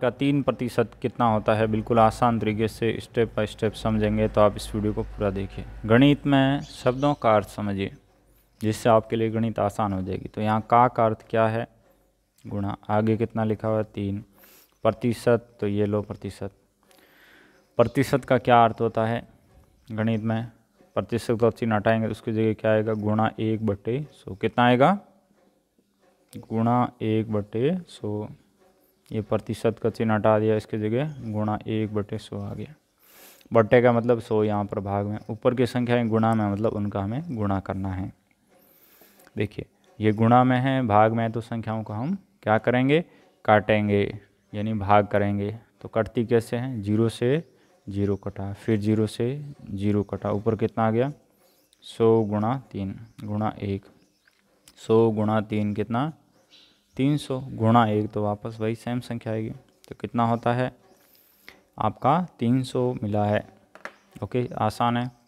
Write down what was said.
का तीन प्रतिशत कितना होता है बिल्कुल आसान तरीके से स्टेप बाय स्टेप समझेंगे तो आप इस वीडियो को पूरा देखिए गणित में शब्दों का अर्थ समझिए जिससे आपके लिए गणित आसान हो जाएगी तो यहाँ का का अर्थ क्या है गुणा आगे कितना लिखा हुआ है तीन प्रतिशत तो ये लो प्रतिशत प्रतिशत का क्या अर्थ होता है गणित में प्रतिशत तो चीन हटाएंगे तो उसकी जगह क्या आएगा गुणा एक बटे सो कितना आएगा गुणा एक बटे सो ये प्रतिशत का चिन्ह हटा दिया इसके जगह गुणा एक बटे सौ आ गया बटे का मतलब सौ यहाँ पर भाग में ऊपर की संख्याएं गुणा में मतलब उनका हमें गुणा करना है देखिए ये गुणा में है भाग में है तो संख्याओं को हम क्या करेंगे काटेंगे यानी भाग करेंगे तो कटती कैसे हैं जीरो से जीरो कटा फिर जीरो से जीरो कटा ऊपर कितना आ गया सौ गुणा तीन गुणा एक सौ गुणा तीन कितना तीन सौ गुणा एक तो वापस वही सेम संख्या आएगी तो कितना होता है आपका तीन सौ मिला है ओके आसान है